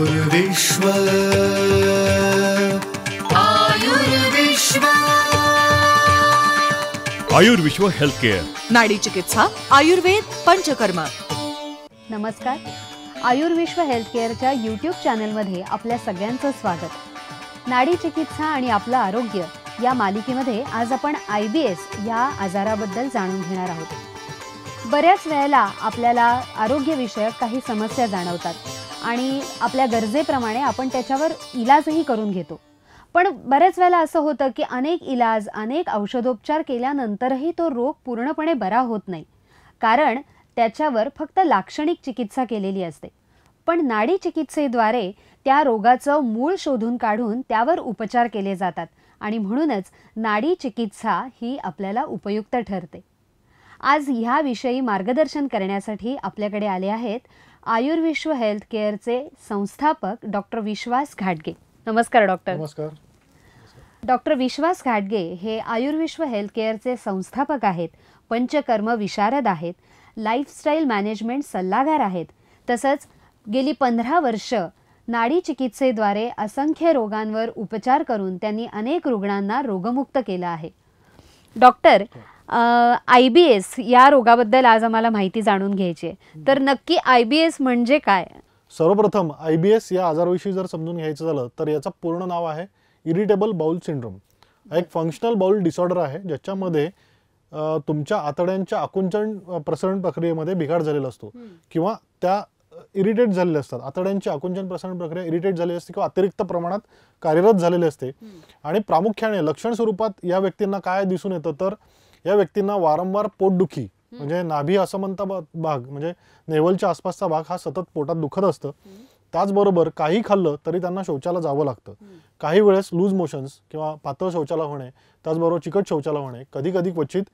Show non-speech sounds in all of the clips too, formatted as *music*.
आयुर्विश्व आयुर्विश्व health care नाडी चिकित्सा आयुर्वेद पंचकर्म नमस्कार आयुर्विश्व हेल्थकेअरच्या चॅनल मध्ये आपल्या सगळ्यांचं स्वागत नाडी चिकित्सा आणि आपलं आरोग्य या मालिकेमध्ये आज आपण आय बी एस या आजाराबद्दल जाणून घेणार आहोत बऱ्याच वेळेला आपल्याला आरोग्यविषयक काही समस्या जाणवतात आणि आपल्या गरजेप्रमाणे आपण त्याच्यावर इलाजही करून घेतो पण बऱ्याच वेळेला असं होतं की अनेक इलाज अनेक औषधोपचार केल्यानंतरही तो रोग पूर्णपणे बरा होत नाही कारण त्याच्यावर फक्त लाक्षणिक चिकित्सा केलेली असते पण नाडी चिकित्सेद्वारे त्या रोगाचं मूळ शोधून काढून त्यावर उपचार केले जातात आणि म्हणूनच नाडी चिकित्सा ही आपल्याला उपयुक्त ठरते आज ह्याविषयी मार्गदर्शन करण्यासाठी आपल्याकडे आले आहेत आयुर्विश्व हेल्थ केअरचे संस्थापक डॉक्टर विश्वास घाटगे नमस्कार डॉक्टर नमस्कार डॉक्टर विश्वास घाटगे हे आयुर्विश्व हेल्थ केअरचे संस्थापक आहेत पंचकर्म विशारद आहेत लाईफस्टाईल मॅनेजमेंट सल्लागार आहेत तसंच गेली पंधरा वर्ष नाडी चिकित्सेद्वारे असंख्य रोगांवर उपचार करून त्यांनी अनेक रुग्णांना रोगमुक्त केलं आहे डॉक्टर आय बी एस या रोगाबद्दल आज आम्हाला माहिती जाणून घ्यायची आहे तर नक्की आय बी एस म्हणजे काय सर्वप्रथम आय बी एस या आजाराविषयी जर समजून घ्यायचं झालं तर याचं पूर्ण नाव आहे इरिटेबल बाउल सिंड्रोम एक फंक्शनल बाउल डिसऑर्डर आहे ज्याच्यामध्ये तुमच्या आतड्यांच्या आकुंचन प्रसरण प्रक्रियेमध्ये बिघाड झालेला असतो किंवा त्या इरिटेट झालेले असतात आतड्यांची आकुंचन प्रसरण प्रक्रिया इरिटेट झाली असते किंवा अतिरिक्त प्रमाणात कार्यरत झालेले असते आणि प्रामुख्याने लक्षण स्वरूपात या व्यक्तींना काय दिसून येतं तर या व्यक्तींना वारंवार पोटदुखी म्हणजे नाभी असं म्हणता भाग म्हणजे नेवलच्या आसपासचा भाग हा सतत पोटात दुखत असतं त्याचबरोबर काही खाल्लं तरी त्यांना शौचाला जावं लागतं काही वेळेस लूज मोशन्स किंवा पातळ शौचाला होणे त्याचबरोबर चिकट शौचाला होणे कधी कधी क्वचित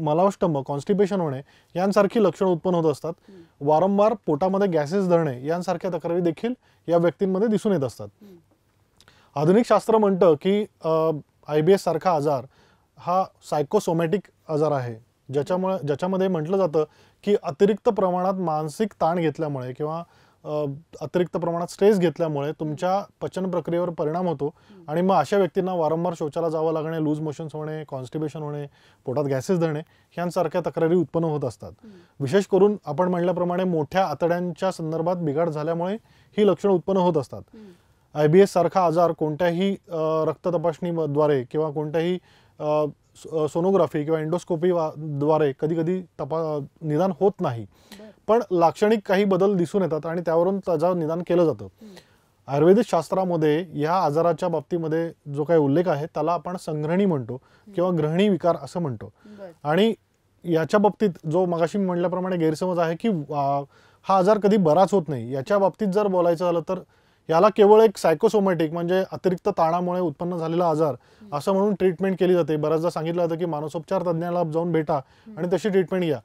मलावष्टंब कॉन्स्टिपेशन होणे यांसारखी लक्षणं उत्पन्न होत असतात वारंवार पोटामध्ये गॅसेस धरणे यांसारख्या तक्रारी देखील या व्यक्तींमध्ये दिसून येत असतात आधुनिक शास्त्र म्हणतं की आय बी एस सारखा आजार हा सायकोसोमॅटिक आजार आहे ज्याच्यामुळे ज्याच्यामध्ये म्हटलं जातं की अतिरिक्त प्रमाणात मानसिक ताण घेतल्यामुळे किंवा अतिरिक्त प्रमाणात स्ट्रेस घेतल्यामुळे तुमच्या पचन प्रक्रियेवर परिणाम होतो आणि मग अशा व्यक्तींना वारंवार शौचाला जावं लागणे लूज मोशन्स होणे कॉन्स्टिबेशन होणे पोटात गॅसेस धरणे ह्यांसारख्या तक्रारी उत्पन्न होत असतात विशेष करून आपण म्हटल्याप्रमाणे मोठ्या आतड्यांच्या संदर्भात बिघाड झाल्यामुळे ही लक्षणं उत्पन्न होत असतात आय बी एस सारखा आजार कोणत्याही रक्त तपासणीद्वारे किंवा कोणत्याही सोनोग्राफी किंवा द्वारे कधी कधी तपा निदान होत नाही पण लाक्षणिक काही बदल दिसून येतात आणि त्यावरून त्याचं निदान केलं जातं आयुर्वेदिक शास्त्रामध्ये या आजाराच्या बाबतीमध्ये जो काही उल्लेख आहे त्याला आपण संग्रहणी म्हणतो किंवा ग्रहणी विकार असं म्हणतो आणि याच्या बाबतीत जो मगाशी म्हटल्याप्रमाणे गैरसमज आहे की हा आजार कधी बराच होत नाही याच्या बाबतीत जर बोलायचं झालं तर याला केवळ एक सायकोसोमॅटिक म्हणजे अतिरिक्त ताणामुळे उत्पन्न झालेला आजार असं म्हणून ट्रीटमेंट केली जाते बऱ्याचदा सांगितलं जातं की मानसोपचार तज्ज्ञाला जाऊन भेटा आणि तशी ट्रीटमेंट घ्या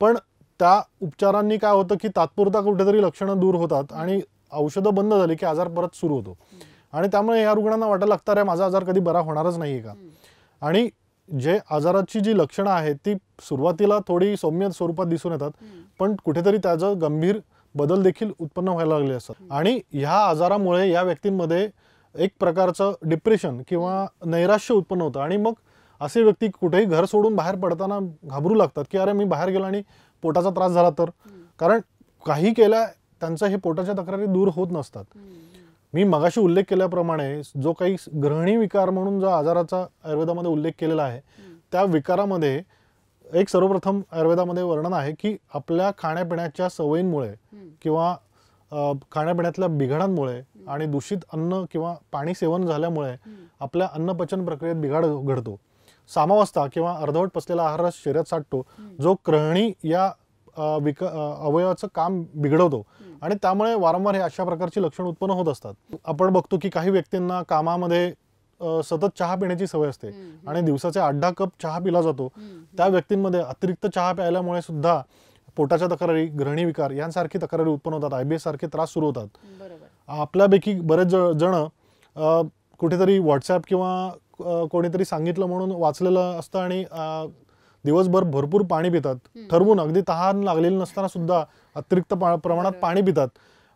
पण त्या उपचारांनी काय होतं की तात्पुरता कुठेतरी लक्षणं दूर होतात आणि औषधं बंद झाली की आजार परत सुरू होतो आणि त्यामुळे या रुग्णांना वाटायला लागतं रे माझा आजार कधी बरा होणारच नाही का आणि जे आजाराची जी लक्षणं आहेत ती सुरुवातीला थोडी सौम्य स्वरूपात दिसून येतात पण कुठेतरी त्याचं गंभीर बदल देखील उत्पन्न व्हायला लागले असतात आणि ह्या आजारामुळे या व्यक्तींमध्ये एक प्रकारचं डिप्रेशन किंवा नैराश्य उत्पन्न होतं आणि मग असे व्यक्ती कुठेही घर सोडून बाहेर पडताना घाबरू लागतात की अरे मी बाहेर गेलो आणि पोटाचा त्रास झाला तर कारण काही केल्या त्यांचं हे पोटाच्या तक्रारी दूर होत नसतात मी मगाशी उल्लेख केल्याप्रमाणे जो काही ग्रहणी विकार म्हणून जो आजाराचा आयुर्वेदामध्ये उल्लेख केलेला आहे त्या विकारामध्ये एक सर्वप्रथम आयुर्वेदामध्ये वर्णन आहे की आपल्या खाण्यापिण्याच्या सवयींमुळे किंवा खाण्यापिण्यातल्या बिघाडांमुळे आणि दूषित अन्न किंवा पाणी सेवन झाल्यामुळे आपल्या अन्नपचन प्रक्रियेत बिघाड घडतो सामावस्था किंवा अर्धवट पसलेला आहार शरीरात साठतो जो क्रहणी या विक अवयवाचं काम बिघडवतो आणि त्यामुळे वारंवार हे अशा प्रकारची लक्षण उत्पन्न होत असतात आपण बघतो की काही व्यक्तींना कामामध्ये सतत चहा पिण्याची सवय असते आणि दिवसाचे आठ दहा कप चहा पिला जातो त्या व्यक्तींमध्ये अतिरिक्त चहा प्यायल्यामुळे सुद्धा पोटाच्या तक्रारी ग्रहणी विकार यांसारखी तक्रारी उत्पन्न होतात आयबीएस सारखे त्रास सुरू होतात आपल्यापैकी बरेच जण कुठेतरी व्हॉट्सअप किंवा कोणीतरी सांगितलं म्हणून वाचलेलं असतं आणि दिवसभर भरपूर पाणी पितात ठरवून अगदी तहान लागलेली नसताना सुद्धा अतिरिक्त प्रमाणात पाणी पितात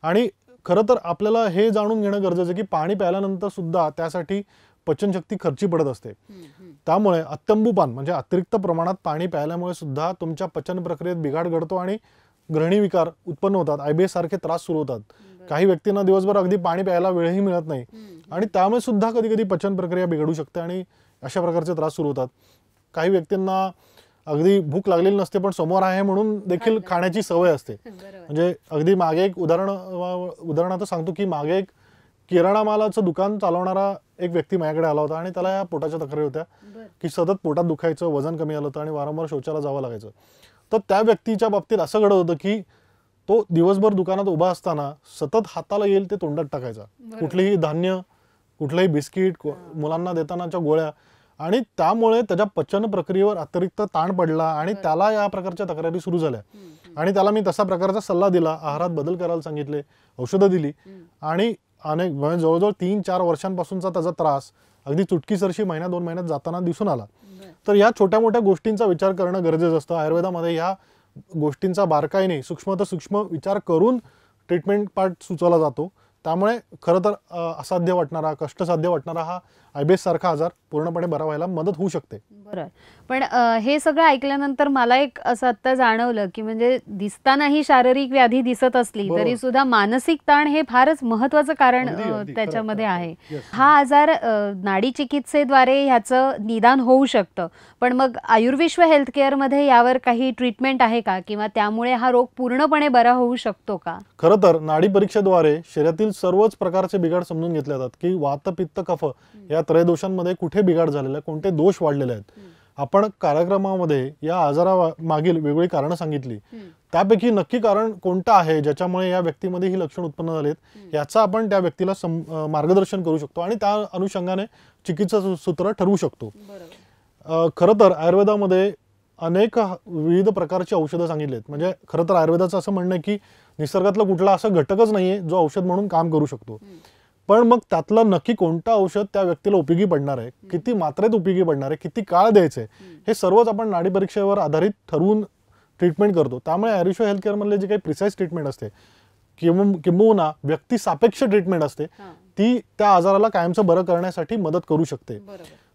आणि खरं तर आपल्याला हे जाणून घेणं गरजेचं की पाणी प्यायल्यानंतर सुद्धा त्यासाठी पचनशक्ती खर्ची पडत असते त्यामुळे अत्यंबुपान म्हणजे अतिरिक्त प्रमाणात पाणी प्यायल्यामुळे सुद्धा तुमच्या पचन प्रक्रियेत बिघाड घडतो आणि ग्रहणी विकार उत्पन्न होतात आयबीएस सारखे त्रास सुरू होतात काही व्यक्तींना दिवसभर अगदी पाणी प्यायला वेळही मिळत नाही आणि त्यामुळे सुद्धा कधी कधी पचन प्रक्रिया बिघडू शकते आणि अशा प्रकारचे त्रास सुरू होतात काही व्यक्तींना अगदी भूक लागलेली नसते पण समोर आहे म्हणून देखील खाण्याची सवय असते *laughs* म्हणजे अगदी मागे एक उदाहरण उदाहरणार्थ सांगतो की मागे एक किराणा मालाचं दुकान चालवणारा एक व्यक्ती माझ्याकडे आला होता आणि त्याला या पोटाच्या तक्रारी होत्या की सतत पोटात दुखायचं वजन कमी आलं होतं आणि वारंवार शौचाला जावं लागायचं तर त्या व्यक्तीच्या बाबतीत असं घडत होतं की तो दिवसभर दुकानात उभा असताना सतत हाताला येईल ते तोंडात टाकायचा कुठलेही धान्य कुठलंही बिस्किट मुलांना देतानाच्या गोळ्या आणि त्यामुळे त्याच्या पचन प्रक्रियेवर अतिरिक्त ताण पडला आणि त्याला या प्रकारच्या तक्रारी सुरू झाल्या आणि त्याला मी तसा प्रकारचा सल्ला दिला आहारात बदल करायला सांगितले औषधं दिली आणि अनेक म्हणजे जवळजवळ तीन चार वर्षांपासूनचा त्याचा त्रास अगदी चुटकीसरशी महिन्या दोन महिन्यात जाताना दिसून आला तर या छोट्या मोठ्या गोष्टींचा विचार करणं गरजेचं असतं आयुर्वेदामध्ये या गोष्टींचा बारकाईने सूक्ष्म तर सूक्ष्म विचार करून ट्रीटमेंट पार्ट सुचवला जातो त्यामुळे खरं तर असाध्य वाटणारा साध्य वाटणारा हा आयबीएस सारखा आजार पूर्णपणे बरा व्हायला मदत होऊ शकते बरं पण हे सगळं ऐकल्यानंतर मला एक असं आत्ता जाणवलं की म्हणजे दिसतानाही शारीरिक व्याधी दिसत असली तरी सुद्धा मानसिक ताण हे फारच महत्वाचं कारण त्याच्यामध्ये आहे हा आजार नाडी चिकित्सेद्वारे ह्याचं निदान होऊ शकतं पण मग आयुर्विश्व हेल्थ मध्ये यावर काही ट्रीटमेंट आहे का किंवा त्यामुळे हा रोग पूर्णपणे बरा होऊ शकतो का खरं तर नाडी परीक्षेद्वारे शरीरातील सर्वच प्रकारचे बिघाड समजून घेतले जातात की वात पित्त कफ या त्रयदोषांमध्ये कुठे बिघाड झालेला आहे कोणते दोष वाढलेले आहेत आपण कार्यक्रमामध्ये या आजारा मागील वेगवेगळी कारणं सांगितली त्यापैकी नक्की कारण कोणतं आहे ज्याच्यामुळे या व्यक्तीमध्ये ही लक्षण उत्पन्न झालेत याचा आपण त्या व्यक्तीला मार्गदर्शन करू शकतो आणि त्या अनुषंगाने चिकित्सा सूत्र ठरवू शकतो खरं तर आयुर्वेदामध्ये अनेक विविध प्रकारची औषधं सांगितली आहेत म्हणजे खरं तर आयुर्वेदाचं असं म्हणणं की निसर्गातला कुठला असं घटकच नाही आहे जो औषध म्हणून काम करू शकतो पण मग त्यातलं नक्की कोणतं औषध त्या व्यक्तीला उपयोगी पडणार आहे किती मात्रेत उपयोगी पडणार आहे किती काळ द्यायचं आहे हे सर्वच आपण नाडी परीक्षेवर आधारित ठरवून ट्रीटमेंट करतो त्यामुळे आयुष्य हेल्थकेअरमधले जे काही प्रिसाईस ट्रीटमेंट असते किंवा किंबहुना व्यक्ती सापेक्ष ट्रीटमेंट असते ती त्या आजाराला कायमचं बरं करण्यासाठी मदत करू शकते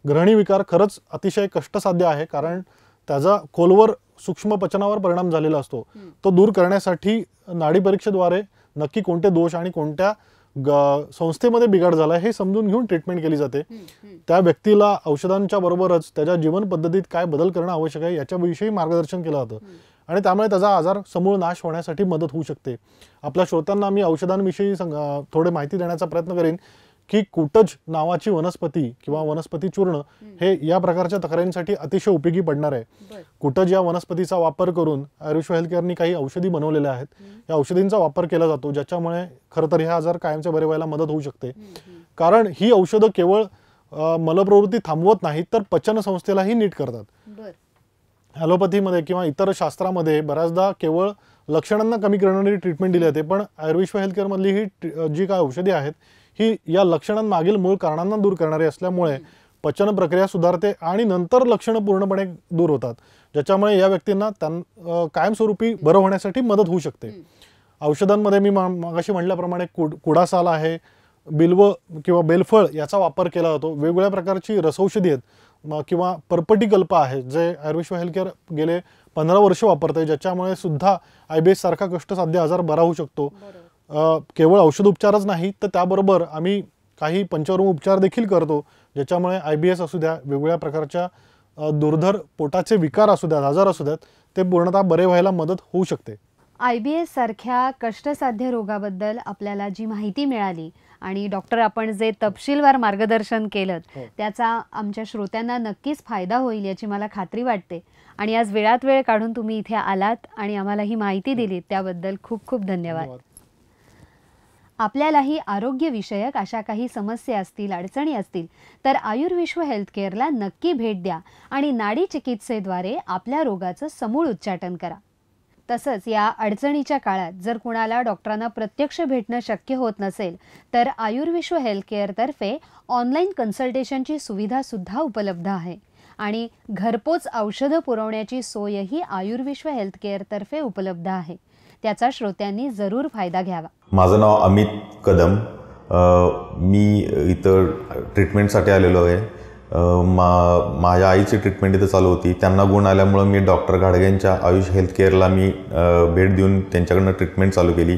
ग्रहणी विकार खरंच अतिशय कष्टसाध्य आहे कारण त्याचा खोलवर सूक्ष्म पचनावर परिणाम झालेला असतो तो दूर करण्यासाठी नाडी परीक्षेद्वारे नक्की कोणते दोष आणि कोणत्या संस्थेमध्ये बिघाड झाला हे समजून घेऊन ट्रीटमेंट केली जाते त्या व्यक्तीला औषधांच्या बरोबरच त्याच्या जीवन पद्धतीत काय बदल करणं आवश्यक आहे याच्याविषयी मार्गदर्शन केलं जातं आणि त्यामुळे त्याचा आजार समूळ नाश होण्यासाठी मदत होऊ शकते आपल्या श्रोत्यांना मी औषधांविषयी थोडे माहिती देण्याचा प्रयत्न करेन की कुटज नावाची वनस्पती किंवा वनस्पती चूर्ण हे या प्रकारच्या तक्रारींसाठी अतिशय उपयोगी पडणार आहे कुटज या वनस्पतीचा वापर करून आयुष हेल्थकेअरने काही औषधी बनवलेल्या आहेत या औषधींचा वापर केला जातो ज्याच्यामुळे खरं तर हे आजार कायमचे बरे व्हायला मदत होऊ शकते कारण ही औषधं केवळ मलप्रवृत्ती थांबवत नाहीत तर पचन संस्थेलाही नीट करतात ॲलोपॅथीमध्ये किंवा इतर शास्त्रामध्ये बऱ्याचदा केवळ लक्षणांना कमी करणारी ट्रीटमेंट दिली जाते पण आयुर्विश्व केअरमधली ही जी काय औषधी आहेत ही या लक्षणांमागील मूळ कारणांना दूर करणारी असल्यामुळे पचन प्रक्रिया सुधारते आणि नंतर लक्षणं पूर्णपणे दूर होतात ज्याच्यामुळे या व्यक्तींना त्यां कायमस्वरूपी बरं होण्यासाठी मदत होऊ शकते औषधांमध्ये मी मागाशी म्हटल्याप्रमाणे कुड कुडासाल आहे बिल्व किंवा बेलफळ याचा वापर केला जातो वेगवेगळ्या प्रकारची रसौषधी आहेत किंवा पर्पटी कल्प आहे जे आयुर्विश्व हेल्थकेअर गेले पंधरा वर्ष वापरते ज्याच्यामुळे सुद्धा आय बी एस सारखा कष्टसाध्य आजार बरा होऊ शकतो केवळ औषध उपचारच नाही तर त्याबरोबर आम्ही काही पंचवर्म उपचार देखील करतो ज्याच्यामुळे आय बी एस असू द्या वेगवेगळ्या प्रकारच्या दुर्धर पोटाचे विकार असू द्यात आजार असू ते पूर्णतः बरे व्हायला मदत होऊ शकते आय बी एस सारख्या कष्टसाध्य रोगाबद्दल आपल्याला जी माहिती मिळाली आणि डॉक्टर आपण जे तपशीलवार मार्गदर्शन केलं हो. त्याचा आमच्या श्रोत्यांना नक्कीच फायदा होईल याची मला खात्री वाटते आणि आज वेळात वेळ काढून तुम्ही इथे आलात आणि आम्हाला ही माहिती दिली त्याबद्दल खूप खूप धन्यवाद आपल्यालाही आरोग्यविषयक अशा काही समस्या असतील अडचणी असतील तर आयुर्विश्व हेल्थकेअरला नक्की भेट द्या आणि नाडी चिकित्सेद्वारे आपल्या रोगाचं समूळ उच्चाटन करा तसंच या अडचणीच्या काळात जर कुणाला डॉक्टरांना प्रत्यक्ष भेटणं शक्य होत नसेल तर आयुर्विश्व हेल्थकेअरतर्फे ऑनलाईन कन्सल्टेशनची सुविधासुद्धा उपलब्ध आहे आणि घरपोच औषधं पुरवण्याची सोयही आयुर्विश्व हेल्थकेअरतर्फे उपलब्ध आहे त्याचा श्रोत्यांनी जरूर फायदा घ्यावा माझं नाव अमित कदम मी इथं ट्रीटमेंटसाठी आलेलो आहे मा माझ्या आईची ट्रीटमेंट इथं चालू होती त्यांना गुण आल्यामुळं मी डॉक्टर घाडगेंच्या आयुष हेल्थ केअरला मी भेट देऊन त्यांच्याकडनं ट्रीटमेंट चालू केली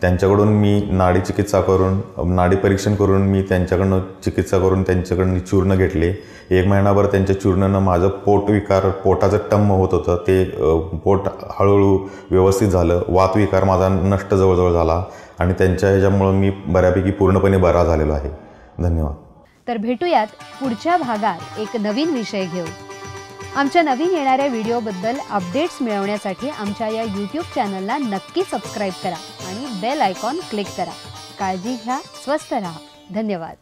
त्यांच्याकडून मी नाडी चिकित्सा करून नाडी परीक्षण करून मी त्यांच्याकडनं चिकित्सा करून त्यांच्याकडनं चूर्ण घेतले एक महिनाभर त्यांच्या चूर्णानं माझं पोट विकार पोटाचं टम्म होत होतं ते पोट हळूहळू व्यवस्थित झालं वात विकार माझा नष्ट जवळजवळ झाला आणि त्यांच्या ह्याच्यामुळं मी बऱ्यापैकी पूर्णपणे बरा झालेलो आहे धन्यवाद तर भेटूयात पुढच्या भागात एक नवीन विषय घेऊ आमच्या नवीन येणाऱ्या व्हिडिओबद्दल अपडेट्स मिळवण्यासाठी आमच्या या यूट्यूब चॅनलला नक्की सबस्क्राईब करा आणि बेल आयकॉन क्लिक करा काळजी घ्या स्वस्त राहा धन्यवाद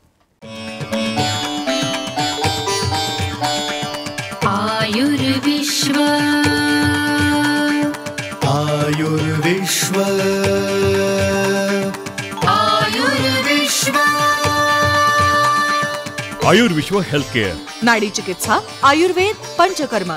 आयुर्विश्व आयुर्विश्व आयुर्विश्व हेल्थ केअर नाडी चिकित्सा आयुर्वेद पंचकर्म